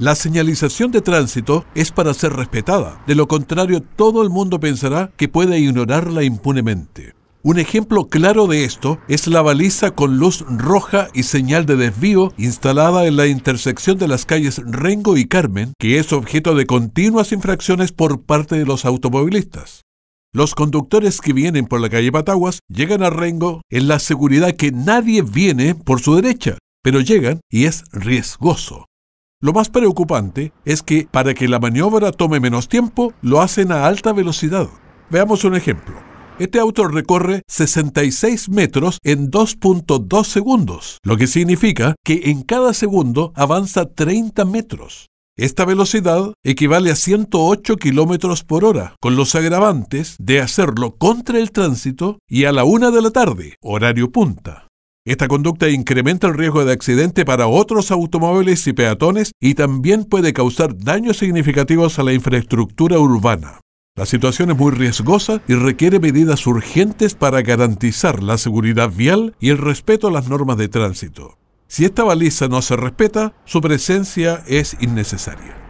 La señalización de tránsito es para ser respetada, de lo contrario todo el mundo pensará que puede ignorarla impunemente. Un ejemplo claro de esto es la baliza con luz roja y señal de desvío instalada en la intersección de las calles Rengo y Carmen, que es objeto de continuas infracciones por parte de los automovilistas. Los conductores que vienen por la calle Pataguas llegan a Rengo en la seguridad que nadie viene por su derecha, pero llegan y es riesgoso. Lo más preocupante es que para que la maniobra tome menos tiempo, lo hacen a alta velocidad. Veamos un ejemplo. Este auto recorre 66 metros en 2.2 segundos, lo que significa que en cada segundo avanza 30 metros. Esta velocidad equivale a 108 kilómetros por hora, con los agravantes de hacerlo contra el tránsito y a la una de la tarde, horario punta. Esta conducta incrementa el riesgo de accidente para otros automóviles y peatones y también puede causar daños significativos a la infraestructura urbana. La situación es muy riesgosa y requiere medidas urgentes para garantizar la seguridad vial y el respeto a las normas de tránsito. Si esta baliza no se respeta, su presencia es innecesaria.